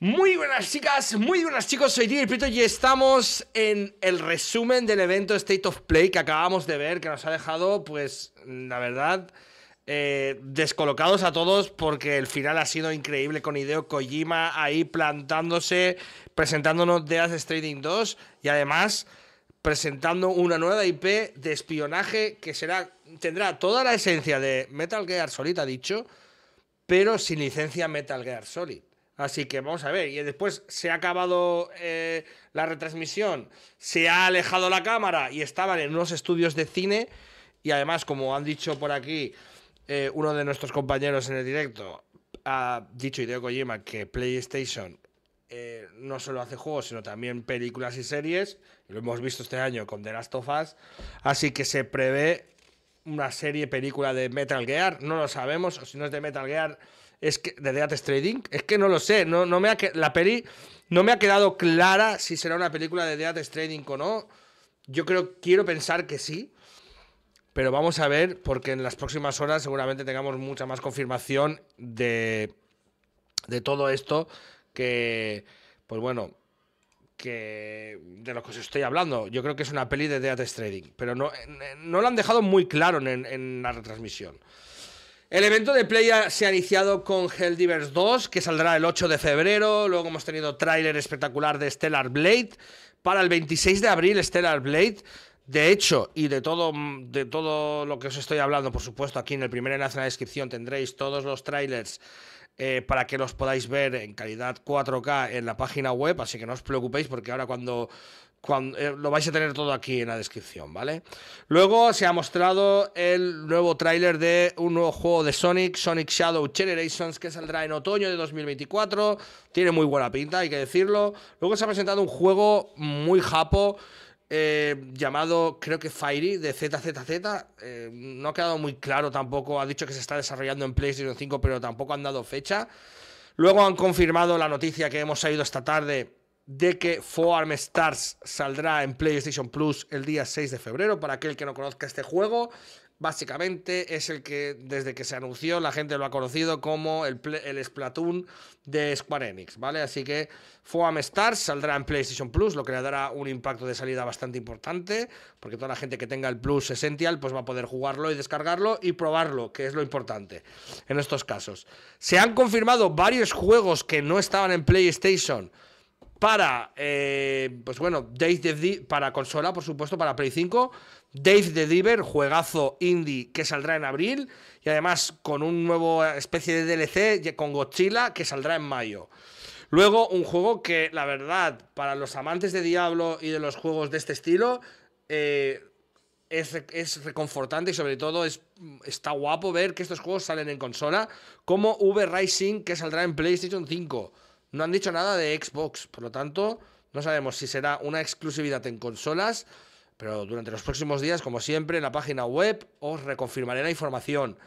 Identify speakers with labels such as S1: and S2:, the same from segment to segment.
S1: Muy buenas chicas, muy buenas chicos, soy Tío y estamos en el resumen del evento State of Play que acabamos de ver, que nos ha dejado, pues, la verdad, eh, descolocados a todos porque el final ha sido increíble con Ideo Kojima ahí plantándose, presentándonos Death Stranding 2 y además presentando una nueva IP de espionaje que será, tendrá toda la esencia de Metal Gear Solid, ha dicho, pero sin licencia Metal Gear Solid. Así que vamos a ver. Y después se ha acabado eh, la retransmisión, se ha alejado la cámara y estaban en unos estudios de cine. Y además, como han dicho por aquí eh, uno de nuestros compañeros en el directo, ha dicho Hideo Kojima que PlayStation eh, no solo hace juegos, sino también películas y series. Y lo hemos visto este año con The Last of Us. Así que se prevé una serie, película de Metal Gear. No lo sabemos, o si no es de Metal Gear es que de Death Trading, es que no lo sé, no, no me la peli no me ha quedado clara si será una película de Death Trading o no. Yo creo, quiero pensar que sí, pero vamos a ver, porque en las próximas horas seguramente tengamos mucha más confirmación de, todo esto que, pues bueno, de lo que os estoy hablando. Yo creo que es una peli de Death Trading, pero no, eh, no lo han dejado muy claro en, en la retransmisión. El evento de Playa se ha iniciado con Helldivers 2, que saldrá el 8 de febrero. Luego hemos tenido tráiler espectacular de Stellar Blade. Para el 26 de abril, Stellar Blade. De hecho, y de todo, de todo lo que os estoy hablando, por supuesto, aquí en el primer enlace en la descripción tendréis todos los tráilers, eh, para que los podáis ver en calidad 4K en la página web, así que no os preocupéis porque ahora cuando, cuando eh, lo vais a tener todo aquí en la descripción, ¿vale? Luego se ha mostrado el nuevo tráiler de un nuevo juego de Sonic, Sonic Shadow Generations, que saldrá en otoño de 2024. Tiene muy buena pinta, hay que decirlo. Luego se ha presentado un juego muy japo eh, llamado, creo que Fairy, de ZZZ. Eh, no ha quedado muy claro tampoco. Ha dicho que se está desarrollando en PlayStation 5, pero tampoco han dado fecha. Luego han confirmado la noticia que hemos sabido esta tarde de que Arm Stars saldrá en PlayStation Plus el día 6 de febrero. Para aquel que no conozca este juego, básicamente es el que desde que se anunció la gente lo ha conocido como el, Splatoon de Square Enix, ¿vale? Así que Foam Stars saldrá en PlayStation Plus, lo que le dará un impacto de salida bastante importante, porque toda la gente que tenga el Plus Essential pues va a poder jugarlo y descargarlo y probarlo, que es lo importante en estos casos. Se han confirmado varios juegos que no estaban en PlayStation para, eh, pues bueno, Dave the para consola, por supuesto, para Play 5. Dave the Diver, juegazo indie que saldrá en abril. Y además con un nuevo especie de DLC con Godzilla que saldrá en mayo. Luego, un juego que, la verdad, para los amantes de Diablo y de los juegos de este estilo, eh, es, reconfortante y sobre todo es, está guapo ver que estos juegos salen en consola, como V Rising, que saldrá en PlayStation 5. No han dicho nada de Xbox, por lo tanto, no sabemos si será una exclusividad en consolas, pero durante los próximos días, como siempre, en la página web os reconfirmaré la información.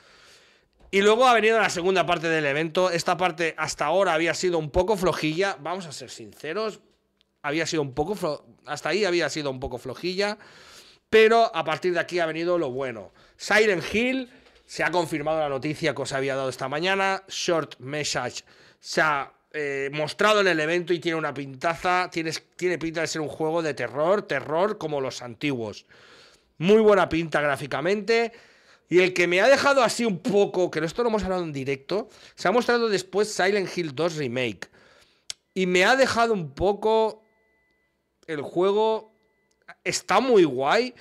S1: Y luego ha venido la segunda parte del evento. Esta parte hasta ahora había sido un poco flojilla, vamos a ser sinceros, había sido un poco hasta ahí había sido un poco flojilla, pero a partir de aquí ha venido lo bueno. Silent Hill se ha confirmado la noticia que os había dado esta mañana, Short Message se ha eh, mostrado en el evento y tiene una pintaza, tiene, tiene pinta de ser un juego de terror, terror como los antiguos. Muy buena pinta gráficamente. Y el que me ha dejado así un poco, que esto lo hemos hablado en directo, se ha mostrado después Silent Hill 2 Remake. Y me ha dejado un poco el juego. Está muy guay,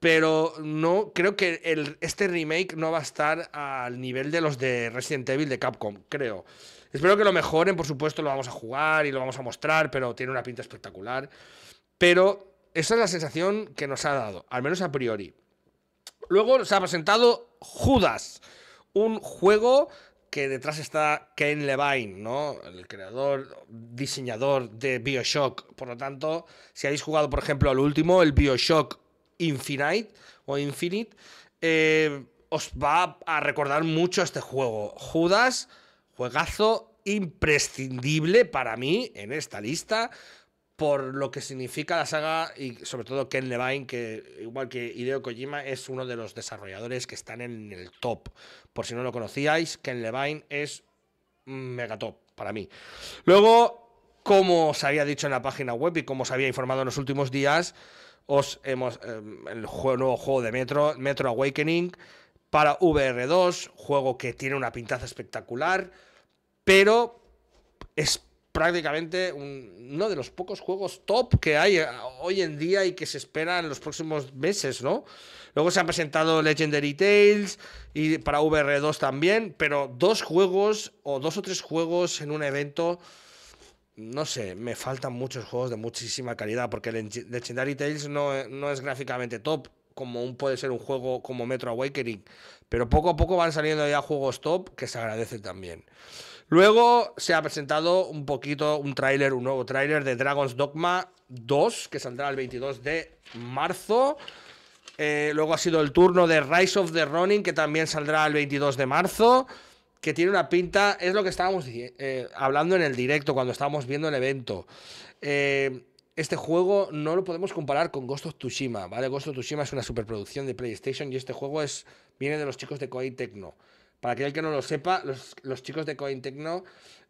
S1: pero no creo que este remake no va a estar al nivel de los de Resident Evil de Capcom, creo. Espero que lo mejoren, por supuesto, lo vamos a jugar y lo vamos a mostrar, pero tiene una pinta espectacular. Pero esa es la sensación que nos ha dado, al menos a priori. Luego se ha presentado Judas, un juego que detrás está Ken Levine, ¿no? El creador, diseñador de Bioshock. Por lo tanto, si habéis jugado, por ejemplo, al último, el Bioshock Infinite o Infinite, eh, os va a recordar mucho este juego. Judas Juegazo imprescindible para mí en esta lista por lo que significa la saga y sobre todo Ken Levine, que igual que Hideo Kojima es uno de los desarrolladores que están en el top. Por si no lo conocíais, Ken Levine es mega top para mí. Luego, como os había dicho en la página web y como os había informado en los últimos días, os hemos em, el nuevo juego de Metro, Metro Awakening, para VR2, juego que tiene una pintaza espectacular, pero es prácticamente uno de los pocos juegos top que hay eh, hoy en día y que se espera en los próximos meses, ¿no? Luego se han presentado Legendary Tales y para VR2 también, pero dos juegos o dos o tres juegos en un evento, no sé, me faltan muchos juegos de muchísima calidad porque Legendary Tales no, no es gráficamente top, como un, puede ser un juego como Metro Awakening. Pero poco a poco van saliendo ya juegos top que se agradece también. Luego se ha presentado un poquito un tráiler, un nuevo tráiler de Dragon's Dogma 2, que saldrá el 22 de marzo. Eh, luego ha sido el turno de Rise of the Running, que también saldrá el 22 de marzo, que tiene una pinta, es lo que estábamos eh, hablando en el directo, cuando estábamos viendo el evento. Eh, este juego no lo podemos comparar con Ghost of Tsushima, ¿vale? Ghost of Tsushima es una superproducción de PlayStation y este juego es, viene de los chicos de Coin Tecno. Para aquel que no lo sepa, los, chicos de Coin Tecno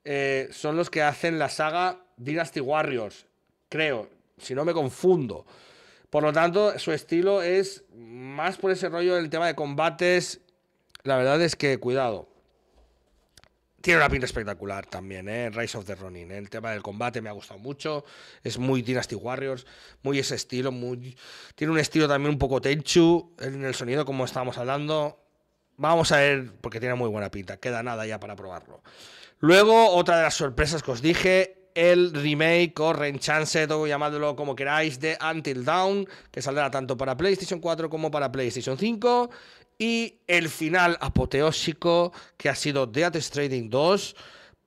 S1: eh, son los que hacen la saga Dynasty Warriors, creo, si no me confundo. Por lo tanto, su estilo es más por ese rollo del tema de combates. La verdad es que, cuidado, tiene una pinta espectacular también, ¿eh? Rise of the Ronin. ¿eh? El tema del combate me ha gustado mucho. Es muy Dynasty Warriors, muy ese estilo. Muy... Tiene un estilo también un poco Tenchu en el sonido, como estábamos hablando. Vamos a ver, porque tiene muy buena pinta. Queda nada ya para probarlo. Luego, otra de las sorpresas que os dije, el remake o Chance, o llamadlo como queráis, de Until Down. que saldrá tanto para PlayStation 4 como para PlayStation 5 y el final apoteósico que ha sido Death Stranding 2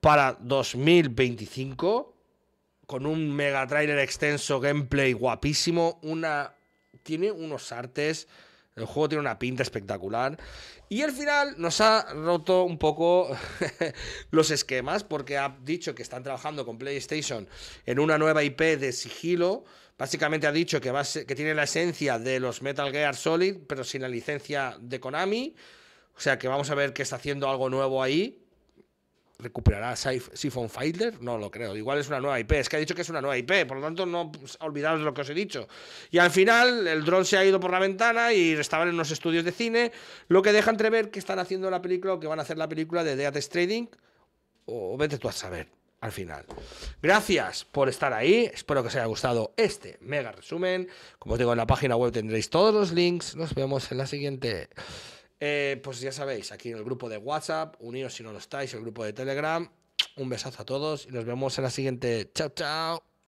S1: para 2025 con un mega trailer extenso, gameplay guapísimo, una tiene unos artes el juego tiene una pinta espectacular. Y al final nos ha roto un poco los esquemas, porque ha dicho que están trabajando con PlayStation en una nueva IP de sigilo. Básicamente ha dicho que, que tiene la esencia de los Metal Gear Solid, pero sin la licencia de Konami. O sea que vamos a ver que está haciendo algo nuevo ahí. ¿Recuperará Siphon Fighter? No lo creo. Igual es una nueva IP. Es que ha dicho que es una nueva IP. Por lo tanto, no pues, olvidaros lo que os he dicho. Y al final, el dron se ha ido por la ventana y estaban en los estudios de cine. Lo que deja entrever que están haciendo la película o que van a hacer la película de Death Trading. O vete tú a saber al final. Gracias por estar ahí. Espero que os haya gustado este mega resumen. Como os digo, en la página web tendréis todos los links. Nos vemos en la siguiente. Eh, pues ya sabéis, aquí en el grupo de WhatsApp, unidos si no lo estáis, el grupo de Telegram. Un besazo a todos y nos vemos en la siguiente. Chao, chao.